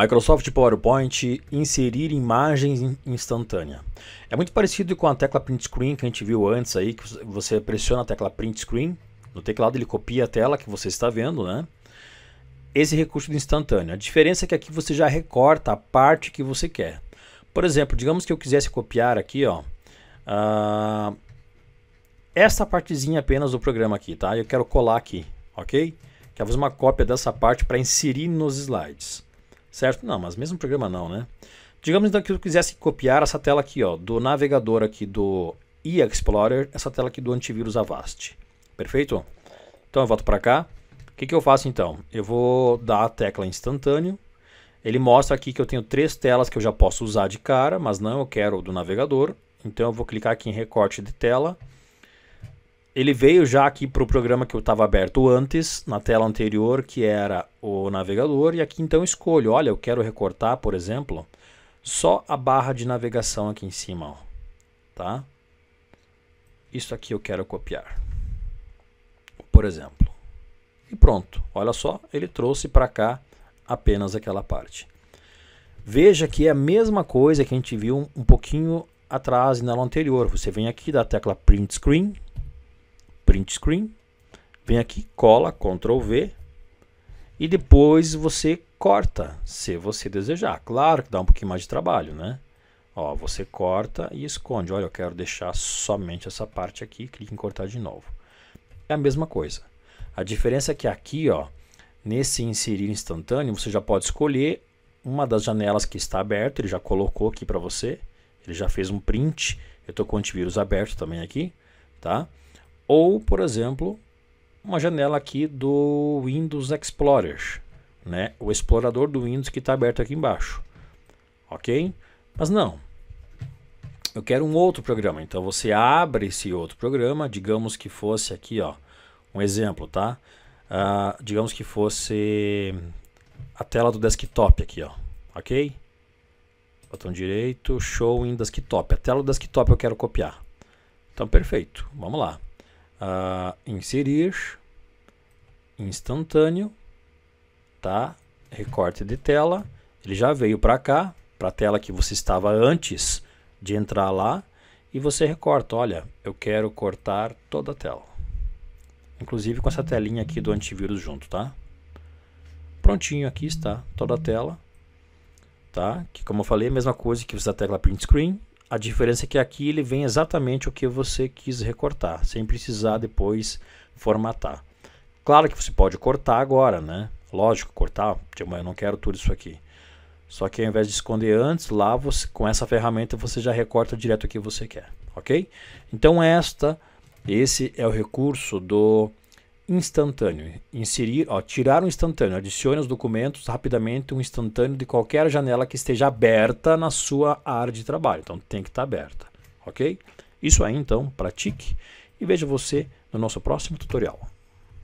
Microsoft PowerPoint inserir imagens instantânea. É muito parecido com a tecla print screen que a gente viu antes aí, que você pressiona a tecla print screen, no teclado ele copia a tela que você está vendo, né? Esse recurso do instantâneo. A diferença é que aqui você já recorta a parte que você quer. Por exemplo, digamos que eu quisesse copiar aqui, ó, uh, ah, esta partezinha apenas do programa aqui, tá? Eu quero colar aqui, ok? Quero fazer uma cópia dessa parte para inserir nos slides certo? Não, mas mesmo programa não, né? Digamos então que eu quisesse copiar essa tela aqui, ó, do navegador aqui do Explorer, essa tela aqui do antivírus Avast, perfeito? Então eu volto para cá. O que, que eu faço então? Eu vou dar a tecla instantâneo. Ele mostra aqui que eu tenho três telas que eu já posso usar de cara, mas não eu quero do navegador. Então eu vou clicar aqui em recorte de tela ele veio já aqui para o programa que eu estava aberto antes, na tela anterior, que era o navegador, e aqui então escolho, olha, eu quero recortar, por exemplo, só a barra de navegação aqui em cima, ó, tá? Isso aqui eu quero copiar, por exemplo. E pronto, olha só, ele trouxe para cá apenas aquela parte. Veja que é a mesma coisa que a gente viu um pouquinho atrás na aula anterior. Você vem aqui da tecla Print Screen, print screen, vem aqui, cola, Ctrl V e depois você corta, se você desejar. Claro que dá um pouquinho mais de trabalho, né? Ó, você corta e esconde. Olha, eu quero deixar somente essa parte aqui, clique em cortar de novo. É a mesma coisa. A diferença é que aqui, ó, nesse inserir instantâneo, você já pode escolher uma das janelas que está aberta, ele já colocou aqui para você, ele já fez um print, eu estou com o antivírus aberto também aqui, tá? Ou, por exemplo, uma janela aqui do Windows Explorer, né? o explorador do Windows que está aberto aqui embaixo. Ok? Mas não, eu quero um outro programa. Então você abre esse outro programa, digamos que fosse aqui, ó, um exemplo, tá? Uh, digamos que fosse a tela do desktop aqui, ó, ok? Botão direito, show em desktop. A tela do desktop eu quero copiar. Então perfeito, vamos lá uh, inserir, instantâneo, tá? Recorte de tela, ele já veio para cá, para a tela que você estava antes de entrar lá, e você recorta, olha, eu quero cortar toda a tela. Inclusive com essa telinha aqui do antivírus junto, tá? Prontinho, aqui está toda a tela, tá? Que como eu falei, a mesma coisa que usar a tecla print screen, a diferença é que aqui ele vem exatamente o que você quis recortar, sem precisar depois formatar. Claro que você pode cortar agora, né? Lógico, cortar, tipo, eu não quero tudo isso aqui. Só que ao invés de esconder antes, lá você, com essa ferramenta você já recorta direto o que você quer, ok? Então esta, esse é o recurso do instantâneo. Inserir, ó, tirar um instantâneo. Adicione os documentos rapidamente um instantâneo de qualquer janela que esteja aberta na sua área de trabalho. Então tem que estar tá aberta, ok? Isso aí então, pratique e veja você no nosso próximo tutorial.